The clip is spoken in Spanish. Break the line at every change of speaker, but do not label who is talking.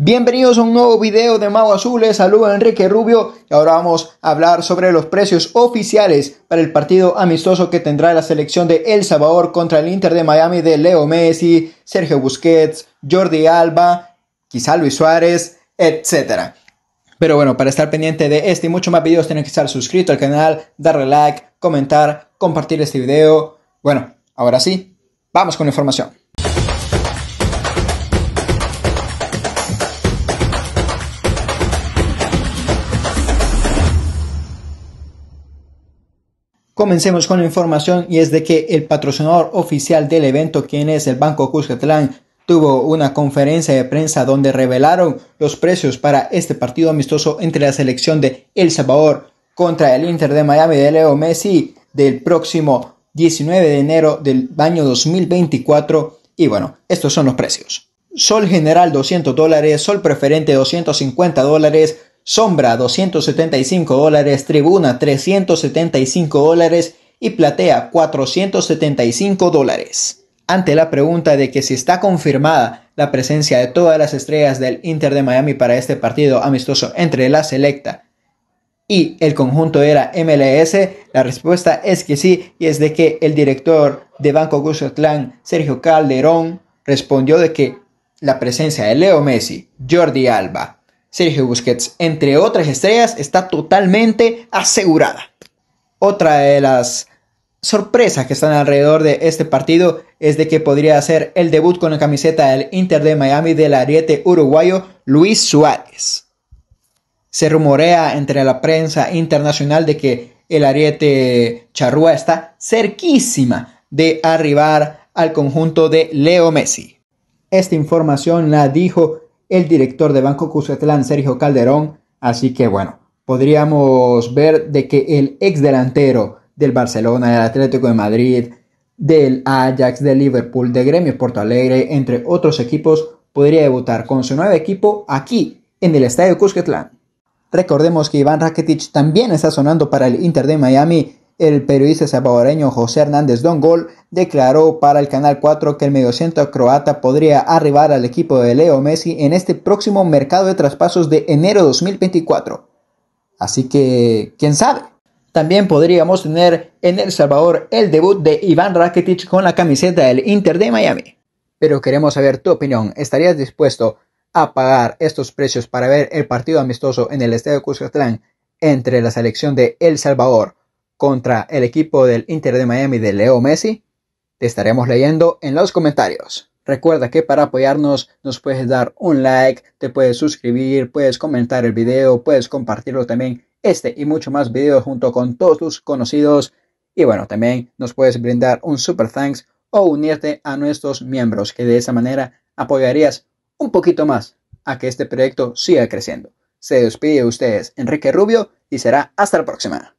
Bienvenidos a un nuevo video de Mago Azul, les a Enrique Rubio y ahora vamos a hablar sobre los precios oficiales para el partido amistoso que tendrá la selección de El Salvador contra el Inter de Miami de Leo Messi, Sergio Busquets, Jordi Alba, quizá Luis Suárez, etc. Pero bueno, para estar pendiente de este y muchos más videos tienen que estar suscrito al canal, darle like, comentar, compartir este video. Bueno, ahora sí, vamos con la información. Comencemos con la información y es de que el patrocinador oficial del evento, quien es el Banco Cuscatlán, tuvo una conferencia de prensa donde revelaron los precios para este partido amistoso entre la selección de El Salvador contra el Inter de Miami de Leo Messi del próximo 19 de enero del año 2024. Y bueno, estos son los precios. Sol general 200 dólares, sol preferente 250 dólares, Sombra 275 dólares, Tribuna 375 dólares y Platea 475 dólares. Ante la pregunta de que si está confirmada la presencia de todas las estrellas del Inter de Miami para este partido amistoso entre la selecta y el conjunto era MLS? La respuesta es que sí, y es de que el director de Banco Clan, Sergio Calderón, respondió de que la presencia de Leo Messi, Jordi Alba, Sergio Busquets, entre otras estrellas, está totalmente asegurada. Otra de las sorpresas que están alrededor de este partido es de que podría hacer el debut con la camiseta del Inter de Miami del ariete uruguayo Luis Suárez. Se rumorea entre la prensa internacional de que el ariete charrúa está cerquísima de arribar al conjunto de Leo Messi. Esta información la dijo el director de Banco Cuscatlán, Sergio Calderón. Así que bueno, podríamos ver de que el ex delantero del Barcelona, del Atlético de Madrid, del Ajax, del Liverpool, de Gremio Porto Alegre, entre otros equipos, podría debutar con su nuevo equipo aquí en el Estadio Cusquetlán. Recordemos que Iván Rakitic también está sonando para el Inter de Miami el periodista salvadoreño José Hernández Dongol declaró para el Canal 4 que el mediocentro croata podría arribar al equipo de Leo Messi en este próximo mercado de traspasos de enero 2024. Así que, quién sabe. También podríamos tener en El Salvador el debut de Iván Rakitic con la camiseta del Inter de Miami. Pero queremos saber tu opinión. ¿Estarías dispuesto a pagar estos precios para ver el partido amistoso en el Estadio Cuscatlán entre la selección de El Salvador contra el equipo del Inter de Miami de Leo Messi? Te estaremos leyendo en los comentarios. Recuerda que para apoyarnos nos puedes dar un like, te puedes suscribir, puedes comentar el video, puedes compartirlo también, este y mucho más videos junto con todos tus conocidos. Y bueno, también nos puedes brindar un super thanks o unirte a nuestros miembros, que de esa manera apoyarías un poquito más a que este proyecto siga creciendo. Se despide de ustedes Enrique Rubio y será hasta la próxima.